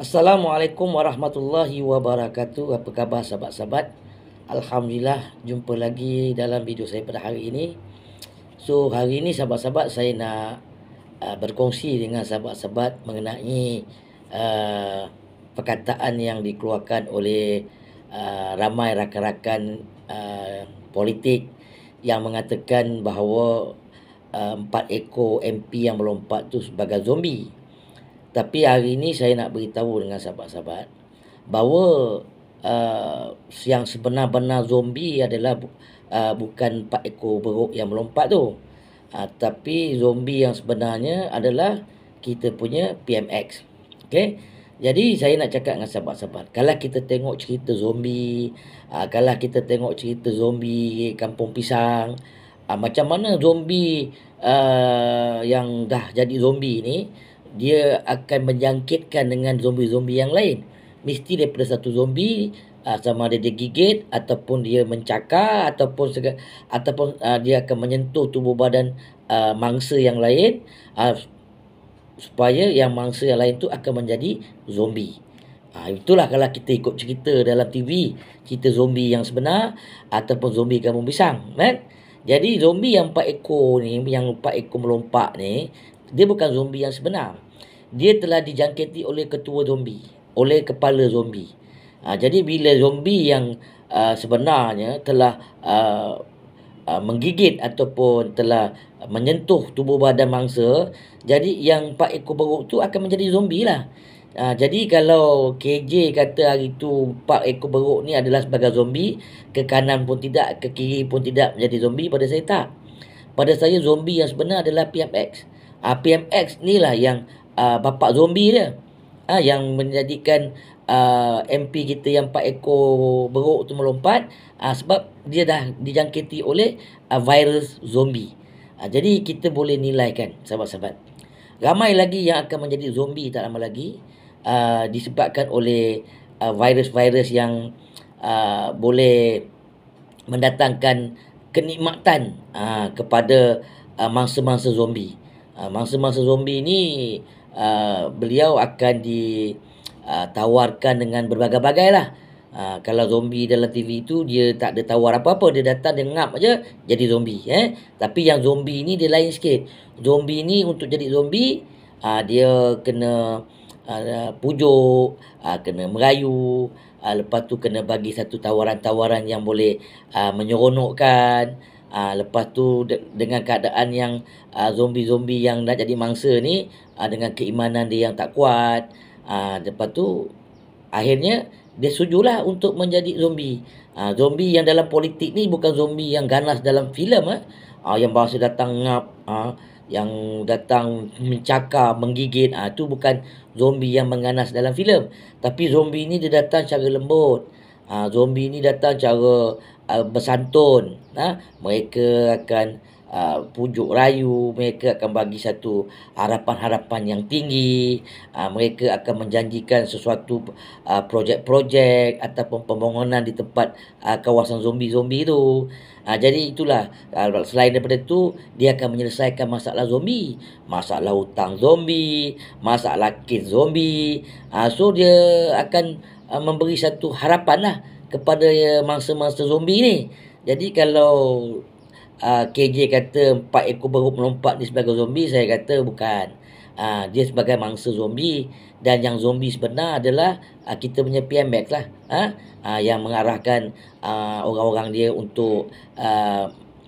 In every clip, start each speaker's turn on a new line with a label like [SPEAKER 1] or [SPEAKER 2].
[SPEAKER 1] Assalamualaikum warahmatullahi wabarakatuh. Apa khabar sahabat-sahabat? Alhamdulillah jumpa lagi dalam video saya pada hari ini. So hari ini sahabat-sahabat saya nak uh, berkongsi dengan sahabat-sahabat mengenai uh, perkataan yang dikeluarkan oleh uh, ramai rakan-rakan uh, politik yang mengatakan bahawa uh, empat ekor MP yang melompat tu sebagai zombie. Tapi hari ini saya nak beritahu dengan sahabat-sahabat bahawa uh, yang sebenar-benar zombie adalah uh, bukan Pak ekor beruk yang melompat tu. Uh, tapi zombie yang sebenarnya adalah kita punya PMX. Okay? Jadi saya nak cakap dengan sahabat-sahabat. Kalau kita tengok cerita zombie, uh, kalau kita tengok cerita zombie kampung pisang, uh, macam mana zombie uh, yang dah jadi zombie ni, dia akan menjangkitkan dengan zombie-zombie yang lain. Mesti daripada satu zombie, uh, sama ada dia gigit ataupun dia mencakar ataupun sega, ataupun uh, dia akan menyentuh tubuh badan uh, mangsa yang lain uh, supaya yang mangsa yang lain tu akan menjadi zombie. Ha, itulah kalau kita ikut cerita dalam TV Cerita zombie yang sebenar Ataupun zombie kampung pisang kan? Jadi zombie yang 4 ekor ni Yang 4 ekor melompat ni dia bukan zombie yang sebenar. Dia telah dijangkiti oleh ketua zombie, oleh kepala zombie. Ha, jadi bila zombie yang uh, sebenarnya telah uh, uh, menggigit ataupun telah menyentuh tubuh badan mangsa, jadi yang Pak ekor beruk tu akan menjadi zombie lah. Ha, jadi kalau KJ kata hari tu empat ekor beruk ni adalah sebagai zombie, ke kanan pun tidak, ke kiri pun tidak menjadi zombie pada saya tak. Pada saya zombie yang sebenar adalah PMX. X uh, ah, PMX ni lah yang uh, ah, bapa zombie dia. ah yang menjadikan uh, ah, MP kita yang 4 ekor beruk tu melompat ah sebab dia dah dijangkiti oleh uh, virus zombie. Uh, jadi kita boleh nilaikan sahabat-sahabat. Ramai lagi yang akan menjadi zombie tak lama lagi ah disebabkan oleh uh, virus-virus yang ah boleh mendatangkan kenikmatan ah kepada uh, mangsa-mangsa zombie. Ah, mangsa-mangsa zombie ni uh, beliau akan ditawarkan ah, dengan berbagai-bagai lah. Uh, kalau zombie dalam TV tu dia tak ada tawar apa-apa dia datang dia ngap aja jadi zombie eh tapi yang zombie ni dia lain sikit zombie ni untuk jadi zombie uh, dia kena uh, pujuk uh, kena merayu uh, lepas tu kena bagi satu tawaran-tawaran yang boleh uh, menyeronokkan Uh, lepas tu de dengan keadaan yang ah, zombie-zombie uh, yang dah jadi mangsa ni uh, dengan keimanan dia yang tak kuat. Uh, lepas tu akhirnya dia sujulah untuk menjadi zombie. Uh, zombie yang dalam politik ni bukan zombie yang ganas dalam filem eh. Uh, yang bahasa datang ngap, uh, yang datang mencakar, menggigit, uh, tu bukan zombie yang mengganas dalam filem. Tapi zombie ni dia datang secara lembut. Uh, zombie ni datang cara Uh, bersantun uh, mereka akan uh, pujuk rayu mereka akan bagi satu harapan-harapan yang tinggi uh, mereka akan menjanjikan sesuatu uh, projek-projek ataupun pembangunan di tempat uh, kawasan zombie-zombie itu uh, jadi itulah uh, selain daripada itu dia akan menyelesaikan masalah zombie masalah hutang zombie masalah kes zombie uh, so dia akan uh, memberi satu harapan lah kepada mangsa-mangsa zombie ni. Jadi kalau uh, ah, KJ kata empat ekor beruk melompat ni sebagai zombie, saya kata bukan. Uh, dia sebagai mangsa zombie dan yang zombie sebenar adalah uh, kita punya PMX lah. Uh, uh, yang mengarahkan uh, orang-orang dia untuk uh,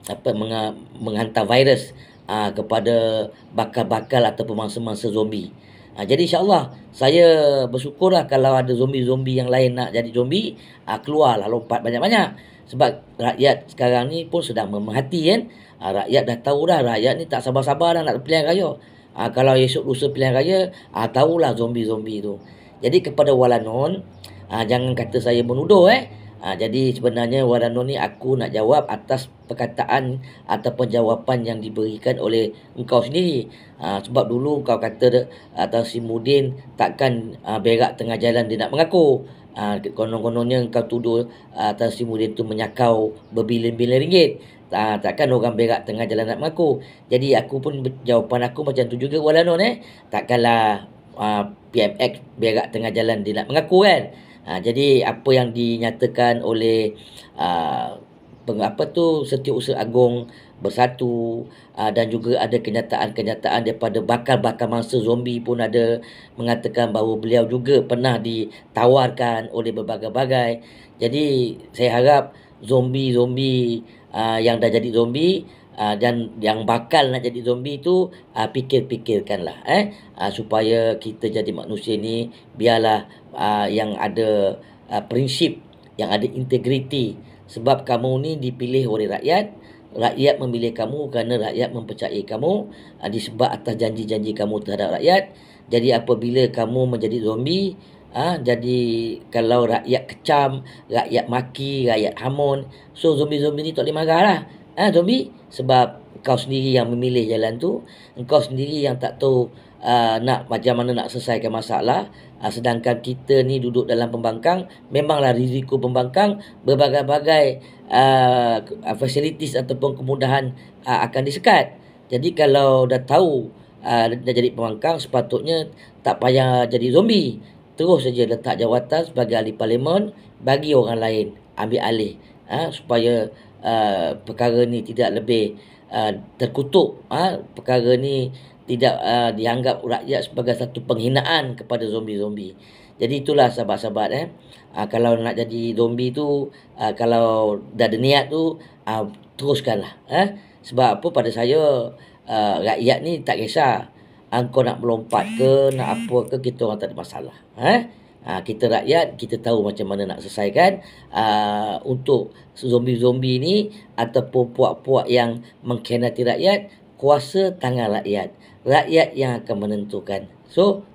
[SPEAKER 1] apa meng- menghantar virus uh, kepada bakal-bakal ataupun mangsa-mangsa zombie. Ha, jadi insyaAllah saya bersyukurlah kalau ada zombie-zombie yang lain nak jadi zombie, ha, keluarlah lompat banyak-banyak. Sebab rakyat sekarang ni pun sedang memerhati kan. Ha, rakyat dah tahu dah, rakyat ni tak sabar-sabar dah nak pilihan raya. Ha, kalau esok lusa pilihan raya, ha, tahulah zombie-zombie tu. Jadi kepada Walanon, ha, jangan kata saya menuduh eh. Ha, jadi sebenarnya Waranon ni aku nak jawab atas perkataan atau penjawapan yang diberikan oleh engkau sendiri. Ha, sebab dulu kau kata atau si Mudin takkan ha, berak tengah jalan dia nak mengaku. Ha, konon-kononnya engkau tuduh ha, atau si Mudin tu menyakau berbilion-bilion ringgit. Ha, takkan orang berak tengah jalan nak mengaku. Jadi aku pun jawapan aku macam tu juga Waranon eh. Takkanlah ha, PMX berak tengah jalan dia nak mengaku kan. Ha, jadi apa yang dinyatakan oleh uh, apa tu setiausaha agung bersatu uh, dan juga ada kenyataan-kenyataan daripada bakal-bakal mangsa zombie pun ada mengatakan bahawa beliau juga pernah ditawarkan oleh berbagai-bagai. Jadi saya harap zombie-zombie ha, yang dah jadi zombie uh, dan yang bakal nak jadi zombie tu ah, pikir fikir-fikirkanlah eh ah, supaya kita jadi manusia ni biarlah uh, yang ada uh, prinsip yang ada integriti sebab kamu ni dipilih oleh rakyat rakyat memilih kamu kerana rakyat mempercayai kamu uh, disebab atas janji-janji kamu terhadap rakyat jadi apabila kamu menjadi zombie Ah, ha, jadi kalau rakyat kecam, rakyat maki, rakyat hamun, so zombie-zombie ni tak boleh marah lah. Ah ha, Tommy, sebab kau sendiri yang memilih jalan tu, engkau sendiri yang tak tahu uh, nak macam mana nak selesaikan masalah, uh, sedangkan kita ni duduk dalam pembangkang, memanglah risiko pembangkang berbagai-bagai uh, facilities ataupun kemudahan uh, akan disekat. Jadi kalau dah tahu uh, dah jadi pembangkang, sepatutnya tak payah jadi zombie. Terus saja letak jawatan sebagai ahli parlimen bagi orang lain ambil alih ha, supaya Uh, perkara ni tidak lebih uh, terkutuk uh, perkara ni tidak uh, dianggap rakyat sebagai satu penghinaan kepada zombie-zombie. Jadi itulah sahabat-sahabat eh. Uh, kalau nak jadi zombie tu, uh, kalau dah ada niat tu, uh, teruskanlah eh. Sebab apa pada saya uh, rakyat ni tak kisah. Engkau ah, nak melompat ke, nak apa ke, kita orang tak ada masalah. Eh. Ha, kita rakyat, kita tahu macam mana nak selesaikan ha, untuk zombie-zombie ni ataupun puak-puak yang mengkhianati rakyat, kuasa tangan rakyat. Rakyat yang akan menentukan. So,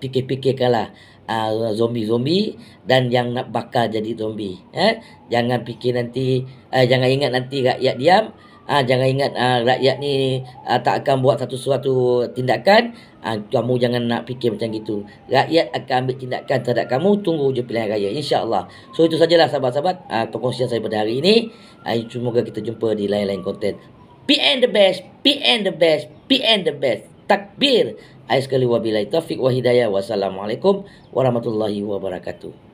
[SPEAKER 1] fikir-fikirkanlah ha, zombie-zombie dan yang nak bakal jadi zombie. Eh? Jangan fikir nanti, uh, jangan ingat nanti rakyat diam, Ah ha, jangan ingat ah ha, rakyat ni ha, tak akan buat satu suatu tindakan. Ah ha, kamu jangan nak fikir macam gitu. Rakyat akan ambil tindakan terhadap kamu tunggu je pilihan raya insya-Allah. So itu sajalah sahabat-sahabat ah ha, perkongsian saya pada hari ini. Ah ha, semoga kita jumpa di lain-lain konten. PN the best, PN the best, PN the best. Takbir. Aiskali wabillahi taufik wa Wassalamualaikum warahmatullahi wabarakatuh.